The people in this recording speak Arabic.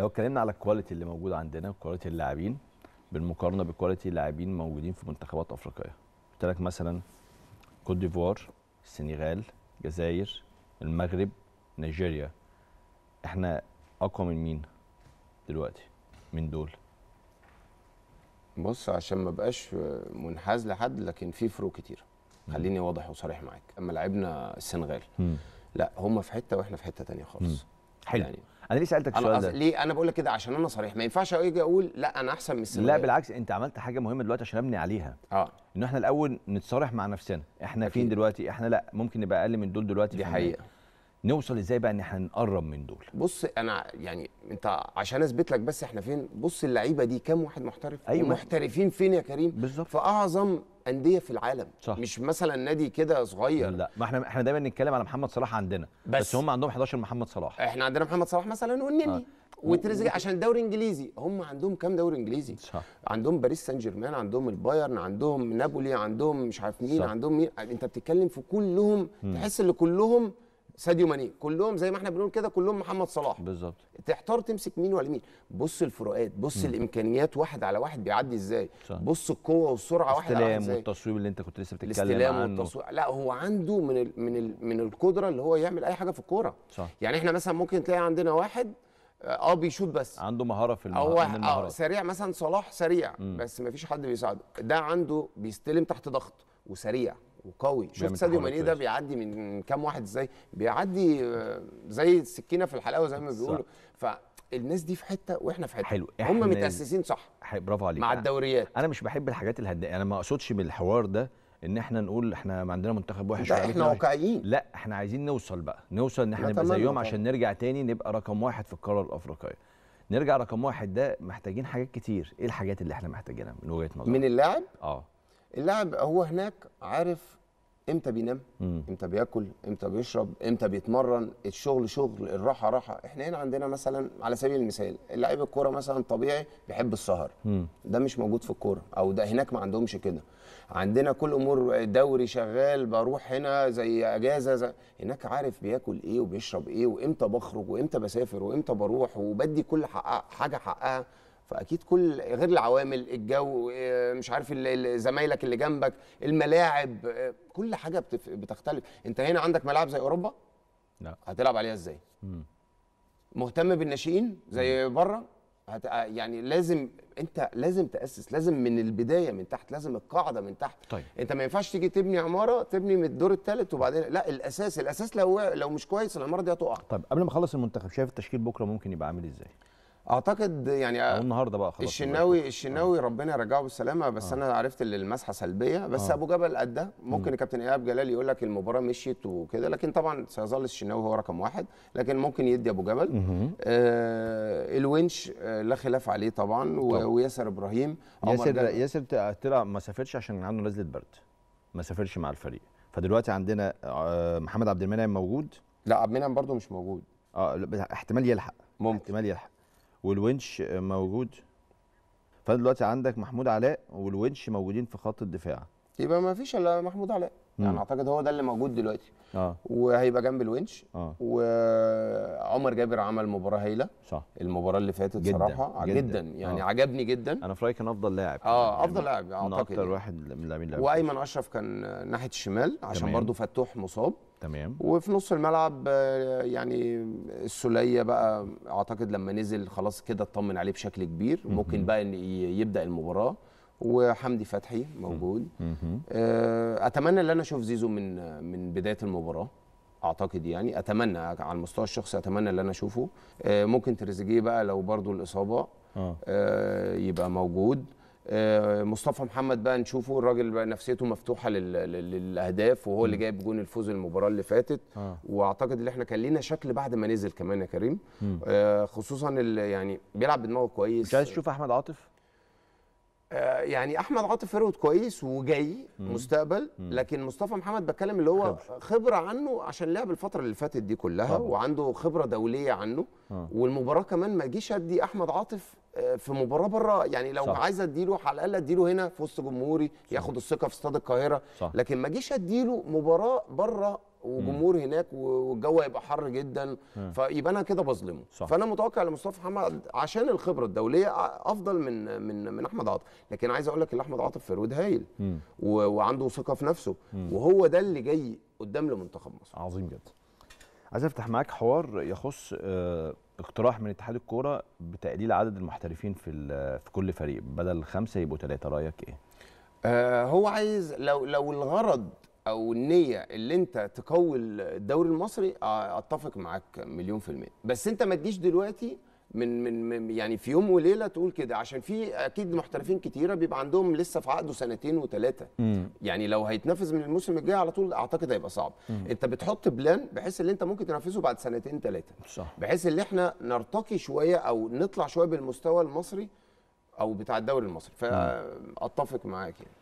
لو اتكلمنا على الكواليتي اللي موجود عندنا كواليتي اللاعبين بالمقارنه بكواليتي اللاعبين موجودين في منتخبات افريقيه قلت لك مثلا كوت ديفوار السنغال الجزائر المغرب نيجيريا احنا اقوى من مين دلوقتي من دول بص عشان ما بقاش منحاز لحد لكن في فروق كتير خليني واضح وصريح معاك اما لعبنا السنغال لا هم في حته واحنا في حته تانية خالص حلو يعني انا ليه سالتك السؤال ده ليه انا بقول لك كده عشان انا صريح ما ينفعش اجي اقول لا انا احسن من السبايا لا بالعكس انت عملت حاجه مهمه دلوقتي عشان ابني عليها اه ان احنا الاول نتصارح مع نفسنا احنا أكيد. فين دلوقتي احنا لا ممكن نبقى اقل من دول دلوقتي دي حقيقه نوصل ازاي بقى ان احنا نقرب من دول بص انا يعني انت عشان اثبت لك بس احنا فين بص اللعيبه دي كام واحد محترف أيوة. محترفين فين يا كريم بالظبط في اعظم انديه في العالم صح. مش مثلا نادي كده صغير لا, لا ما احنا احنا دايما نتكلم على محمد صلاح عندنا بس, بس هم عندهم 11 محمد صلاح احنا عندنا محمد صلاح مثلا والنني آه. عشان دوري انجليزي هم عندهم كام دوري انجليزي صح. عندهم باريس سان جيرمان عندهم البايرن عندهم نابولي عندهم مش عارف مين صح. عندهم مين انت بتتكلم في كلهم م. تحس ان كلهم ساديو ماني كلهم زي ما احنا بنقول كده كلهم محمد صلاح بالظبط تحتار تمسك مين ولا مين بص الفروقات بص مم. الامكانيات واحد على واحد بيعدي ازاي صح. بص القوه والسرعه واحد على واحد استلام والتصويب اللي انت كنت لسه بتتكلم عنه والتصويب لا هو عنده من ال من ال من القدره اللي هو يعمل اي حاجه في الكوره يعني احنا مثلا ممكن تلاقي عندنا واحد اه, آه، بيشوط بس عنده مهاره في المهارة اه سريع مثلا صلاح سريع مم. بس ما فيش حد بيساعده ده عنده بيستلم تحت ضغط وسريع وقوي شفت ساديو ماني ده بيعدي من كام واحد ازاي بيعدي آه، زي السكينه في الحلاوه زي ما بيقولوا فالناس دي في حته واحنا في حته حلو هم متاسسين صح برافو عليك مع الدوريات انا مش بحب الحاجات الهدائيه انا ما اقصدش بالحوار ده ان احنا نقول احنا ما عندنا منتخب وحش احنا واقعيين لا احنا عايزين نوصل بقى نوصل ان احنا نبقى زيهم عشان نرجع تاني نبقى رقم واحد في القاره الافريقيه نرجع رقم واحد ده محتاجين حاجات كتير ايه الحاجات اللي احنا محتاجينها من وجهه نظرك من اللاعب اه اللاعب هو هناك عارف امتى بينام امتى بياكل امتى بيشرب امتى بيتمرن الشغل شغل الراحه راحه احنا هنا عندنا مثلا على سبيل المثال لاعب الكوره مثلا طبيعي بيحب السهر ده مش موجود في الكوره او ده هناك ما عندهمش كده عندنا كل امور دوري شغال بروح هنا زي اجازه زي هناك عارف بياكل ايه وبيشرب ايه وامتى بخرج وامتى بسافر وامتى بروح وبدي كل حاجه حقها فاكيد كل غير العوامل الجو آه، مش عارف زمايلك اللي جنبك الملاعب آه، كل حاجه بتختلف انت هنا عندك ملاعب زي اوروبا لا هتلعب عليها ازاي مهتم بالناشئين زي بره هت... آه، يعني لازم انت لازم تاسس لازم من البدايه من تحت لازم القاعده من تحت طيب. انت ما ينفعش تيجي تبني عماره تبني من الدور الثالث وبعدين لا الاساس الاساس لو لو مش كويس العماره دي هتقع طيب قبل ما اخلص المنتخب شايف التشكيل بكره ممكن يبقى عامل ازاي اعتقد يعني النهارده بقى خلاص الشناوي الشناوي آه. ربنا يرجعه بالسلامه بس آه. انا عرفت ان المسحه سلبيه بس آه. ابو جبل ده ممكن الكابتن ايهاب جلال يقول لك المباراه مشيت وكده لكن طبعا سيظل الشناوي هو رقم واحد لكن ممكن يدي ابو جبل آه الونش آه لا خلاف عليه طبعا وياسر ابراهيم ياسر ياسر طلع ما سافرش عشان عنده نزله برد ما سافرش مع الفريق فدلوقتي عندنا آه محمد عبد المنعم موجود لا عبد المنعم برده مش موجود اه احتمال يلحق ممكن احتمال يلحق والونش موجود فانت دلوقتي عندك محمود علاء والونش موجودين في خط الدفاع يبقى ما فيش الا محمود علاء يعني اعتقد هو ده اللي موجود دلوقتي اه وهيبقى جنب الونش اه وعمر جابر عمل مباراه هايله صح المباراه اللي فاتت جداً صراحه جدا, جدا. يعني آه. عجبني جدا انا في رايي كان افضل لاعب اه يعني افضل لاعب اعتقد اكتر يعني. واحد من اللاعبين وايمن اشرف كان ناحيه الشمال عشان برضو فتوح مصاب تمام وفي نص الملعب آه، يعني السوليه بقى اعتقد لما نزل خلاص كده اطمن عليه بشكل كبير ممكن بقى يبدا المباراه وحمدي فتحي موجود آه، اتمنى ان انا اشوف زيزو من من بدايه المباراه اعتقد يعني اتمنى على المستوى الشخصي اتمنى ان انا اشوفه آه، ممكن تريزيجيه بقى لو برضو الاصابه آه. يبقى موجود مصطفى محمد بقى نشوفه الراجل بقى نفسيته مفتوحه للاهداف وهو اللي جايب جون الفوز المباراه اللي فاتت واعتقد ان احنا كان لنا شكل بعد ما نزل كمان يا كريم خصوصا يعني بيلعب بدماغه كويس مش عايز تشوف احمد عاطف آه، يعني احمد عاطف فرود كويس وجاي مستقبل لكن مصطفى محمد بتكلم اللي هو خبره عنه عشان لعب الفتره اللي فاتت دي كلها طبعا. وعنده خبره دوليه عنه أه. والمباراه كمان ما اجيش ادي احمد عاطف آه، في مباراه بره يعني لو صح. عايز اديله على الاقل اديله هنا في وسط جمهوري ياخد الثقه في استاد القاهره صح. لكن ما اجيش اديله مباراه بره وجمهور هناك والجو هيبقى حر جدا فيبقى انا كده بظلمه صح. فانا متوقع لمصطفى محمد عشان الخبره الدوليه افضل من من من احمد عاطف لكن عايز اقول لك ان احمد عاطف فرود هايل وعنده ثقه في نفسه وهو ده اللي جاي قدام لمنتخب مصر عظيم جدا عايز افتح معاك حوار يخص آه، اقتراح من اتحاد الكوره بتقليل عدد المحترفين في في كل فريق بدل خمسه يبقوا ثلاثه رايك ايه؟ آه، هو عايز لو لو الغرض او النيه اللي انت تقوي الدوري المصري آه، اتفق معاك مليون في الميه بس انت ما تجيش دلوقتي من من يعني في يوم وليله تقول كده عشان في اكيد محترفين كتيره بيبقى عندهم لسه في عقده سنتين وثلاثه يعني لو هيتنفذ من الموسم الجاي على طول اعتقد هيبقى صعب مم. انت بتحط بلان بحيث ان انت ممكن تنفذه بعد سنتين ثلاثه صح بحيث ان احنا نرتقي شويه او نطلع شويه بالمستوى المصري او بتاع الدوري المصري فاتفق معاك يعني